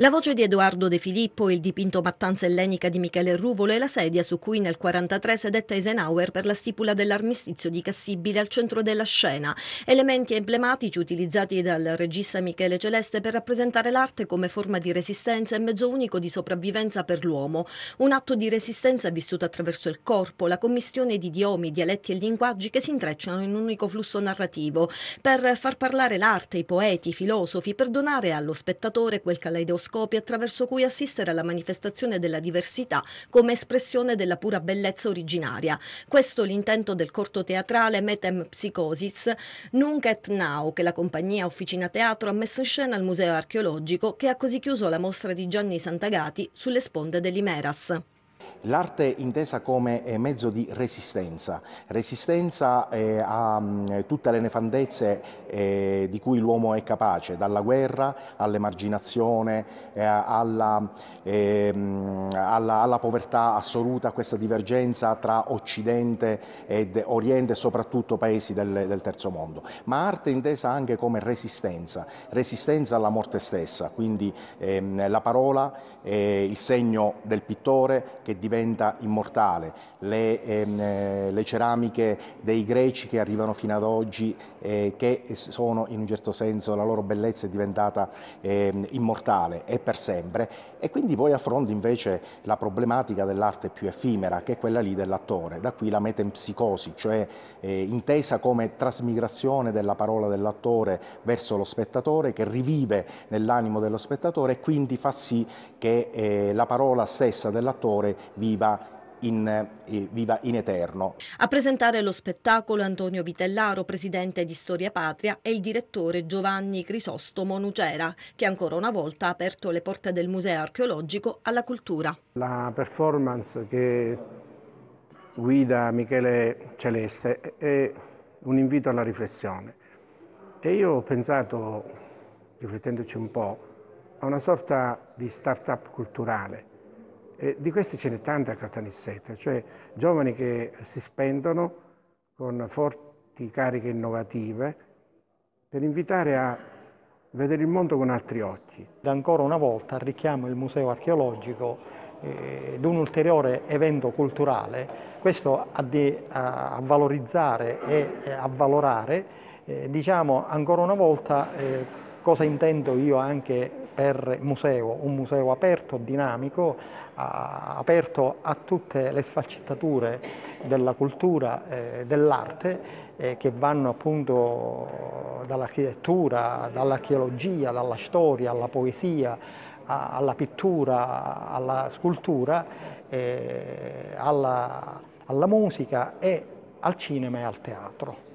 La voce di Edoardo De Filippo, il dipinto Mattanza ellenica di Michele Ruvolo e la sedia su cui nel 1943 sedette Eisenhower per la stipula dell'armistizio di Cassibile al centro della scena, elementi emblematici utilizzati dal regista Michele Celeste per rappresentare l'arte come forma di resistenza e mezzo unico di sopravvivenza per l'uomo, un atto di resistenza vissuto attraverso il corpo, la commistione di idiomi, dialetti e linguaggi che si intrecciano in un unico flusso narrativo, per far parlare l'arte, i poeti, i filosofi, per donare allo spettatore quel caleidoscopio scopi attraverso cui assistere alla manifestazione della diversità come espressione della pura bellezza originaria. Questo l'intento del corto teatrale Metempsicosis Nunc et Now che la compagnia Officina Teatro ha messo in scena al Museo Archeologico che ha così chiuso la mostra di Gianni Santagati sulle sponde dell'Imeras l'arte intesa come eh, mezzo di resistenza, resistenza eh, a mm, tutte le nefandezze eh, di cui l'uomo è capace, dalla guerra all'emarginazione, eh, alla, mh, ehm, alla, alla, povertà assoluta, questa divergenza tra Occidente ed Oriente, e soprattutto paesi del, del terzo mondo, ma arte intesa anche come resistenza, resistenza alla morte stessa, quindi ehm, la parola, il segno del pittore che diventa immortale, le, ehm, eh, le, ceramiche dei greci che arrivano fino ad oggi, eh, che sono in un certo senso la loro bellezza è diventata ehm, immortale e per sempre. E quindi poi affronto invece la problematica dell'arte più effimera, che è quella lì dell'attore. Da qui la metempsicosi, cioè eh, intesa come trasmigrazione della parola dell'attore verso lo spettatore, che rivive nell'animo dello spettatore e quindi fa sì che eh, la parola stessa dell'attore viva in, eh, viva in eterno. A presentare lo spettacolo Antonio Vitellaro, presidente di Storia Patria, e il direttore Giovanni Crisostomo Nucera, che ancora una volta ha aperto le porte del museo archeologico alla cultura. La performance che guida Michele Celeste è un invito alla riflessione e io ho pensato, riflettendoci un po', a una sorta di start-up culturale e di questi ce n'è tante a Caltanissetta, cioè giovani che si spendono con forti cariche innovative per invitare a vedere il mondo con altri occhi. Ancora una volta arricchiamo il museo archeologico ed eh, un ulteriore evento culturale, questo a, di, a valorizzare e eh, a valorare eh, diciamo ancora una volta eh, Cosa intendo io anche per museo? Un museo aperto, dinamico, aperto a tutte le sfaccettature della cultura, eh, dell'arte, eh, che vanno appunto dall'architettura, dall'archeologia, dalla storia, alla poesia, a, alla pittura, alla scultura, eh, alla, alla musica e al cinema e al teatro.